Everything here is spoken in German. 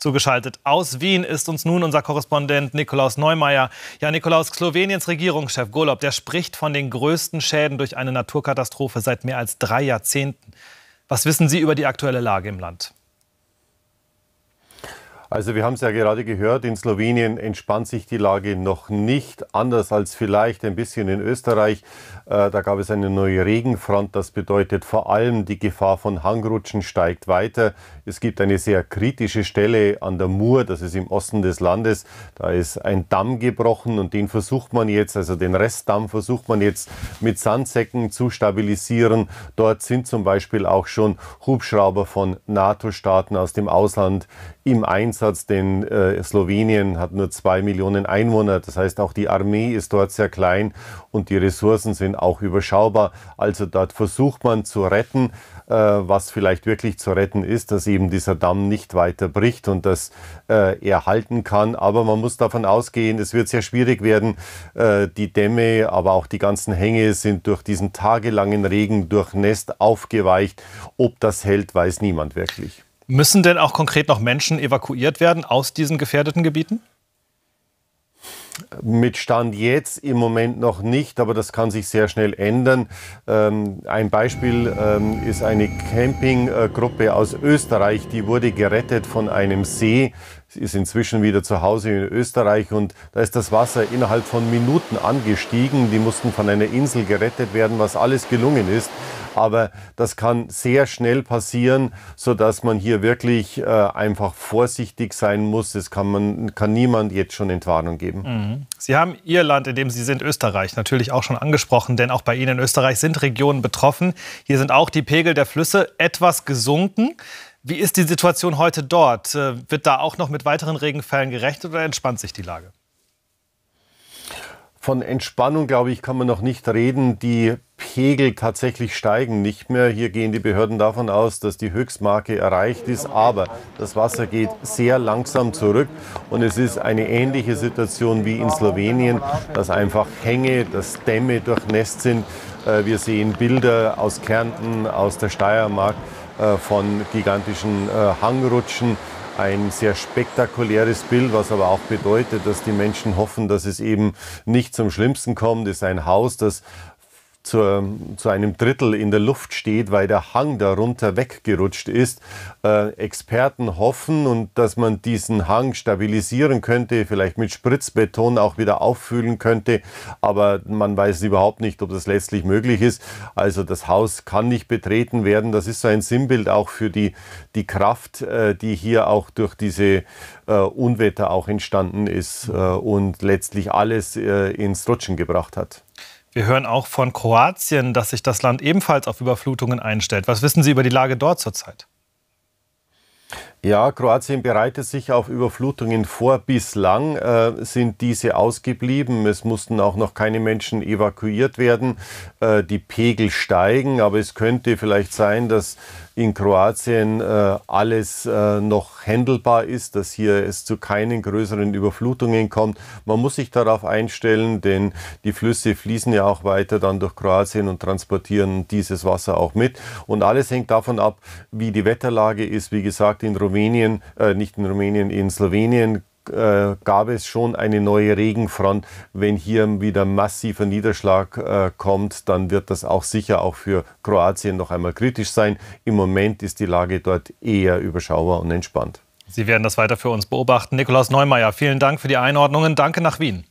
zugeschaltet. Aus Wien ist uns nun unser Korrespondent Nikolaus Neumeier. Ja, Nikolaus, Sloweniens Regierungschef Golob, der spricht von den größten Schäden durch eine Naturkatastrophe seit mehr als drei Jahrzehnten. Was wissen Sie über die aktuelle Lage im Land? Also wir haben es ja gerade gehört, in Slowenien entspannt sich die Lage noch nicht, anders als vielleicht ein bisschen in Österreich. Äh, da gab es eine neue Regenfront. Das bedeutet vor allem, die Gefahr von Hangrutschen steigt weiter. Es gibt eine sehr kritische Stelle an der Mur, das ist im Osten des Landes. Da ist ein Damm gebrochen und den versucht man jetzt, also den Restdamm versucht man jetzt mit Sandsäcken zu stabilisieren. Dort sind zum Beispiel auch schon Hubschrauber von NATO-Staaten aus dem Ausland im Einsatz, denn äh, Slowenien hat nur zwei Millionen Einwohner. Das heißt, auch die Armee ist dort sehr klein und die Ressourcen sind auch überschaubar. Also dort versucht man zu retten, äh, was vielleicht wirklich zu retten ist, dass eben dieser Damm nicht weiter bricht und das äh, er kann. Aber man muss davon ausgehen, es wird sehr schwierig werden. Äh, die Dämme, aber auch die ganzen Hänge sind durch diesen tagelangen Regen durchnässt, aufgeweicht. Ob das hält, weiß niemand wirklich. Müssen denn auch konkret noch Menschen evakuiert werden aus diesen gefährdeten Gebieten? Mit Stand jetzt im Moment noch nicht, aber das kann sich sehr schnell ändern. Ähm, ein Beispiel ähm, ist eine Campinggruppe aus Österreich, die wurde gerettet von einem See. Sie ist inzwischen wieder zu Hause in Österreich und da ist das Wasser innerhalb von Minuten angestiegen. Die mussten von einer Insel gerettet werden, was alles gelungen ist. Aber das kann sehr schnell passieren, sodass man hier wirklich äh, einfach vorsichtig sein muss. Das kann, man, kann niemand jetzt schon Entwarnung geben. Mhm. Sie haben Ihr Land, in dem Sie sind, Österreich, natürlich auch schon angesprochen, denn auch bei Ihnen in Österreich sind Regionen betroffen. Hier sind auch die Pegel der Flüsse etwas gesunken. Wie ist die Situation heute dort? Äh, wird da auch noch mit weiteren Regenfällen gerechnet oder entspannt sich die Lage? Von Entspannung, glaube ich, kann man noch nicht reden. Die Pegel tatsächlich steigen nicht mehr. Hier gehen die Behörden davon aus, dass die Höchstmarke erreicht ist. Aber das Wasser geht sehr langsam zurück. Und es ist eine ähnliche Situation wie in Slowenien, dass einfach Hänge, dass Dämme durchnässt sind. Äh, wir sehen Bilder aus Kärnten, aus der Steiermark äh, von gigantischen äh, Hangrutschen ein sehr spektakuläres Bild, was aber auch bedeutet, dass die Menschen hoffen, dass es eben nicht zum Schlimmsten kommt. Es ist ein Haus, das zu, zu einem Drittel in der Luft steht, weil der Hang darunter weggerutscht ist. Äh, Experten hoffen, und dass man diesen Hang stabilisieren könnte, vielleicht mit Spritzbeton auch wieder auffüllen könnte, aber man weiß überhaupt nicht, ob das letztlich möglich ist. Also das Haus kann nicht betreten werden. Das ist so ein Sinnbild auch für die, die Kraft, äh, die hier auch durch diese äh, Unwetter auch entstanden ist äh, und letztlich alles äh, ins Rutschen gebracht hat. Wir hören auch von Kroatien, dass sich das Land ebenfalls auf Überflutungen einstellt. Was wissen Sie über die Lage dort zurzeit? Ja, Kroatien bereitet sich auf Überflutungen vor. Bislang äh, sind diese ausgeblieben. Es mussten auch noch keine Menschen evakuiert werden. Äh, die Pegel steigen, aber es könnte vielleicht sein, dass in Kroatien äh, alles äh, noch händelbar ist, dass hier es zu keinen größeren Überflutungen kommt. Man muss sich darauf einstellen, denn die Flüsse fließen ja auch weiter dann durch Kroatien und transportieren dieses Wasser auch mit. Und alles hängt davon ab, wie die Wetterlage ist. Wie gesagt, in Rumänien Rumänien, äh, nicht in Rumänien, in Slowenien äh, gab es schon eine neue Regenfront. Wenn hier wieder massiver Niederschlag äh, kommt, dann wird das auch sicher auch für Kroatien noch einmal kritisch sein. Im Moment ist die Lage dort eher überschaubar und entspannt. Sie werden das weiter für uns beobachten. Nikolaus Neumeier, vielen Dank für die Einordnungen. Danke nach Wien.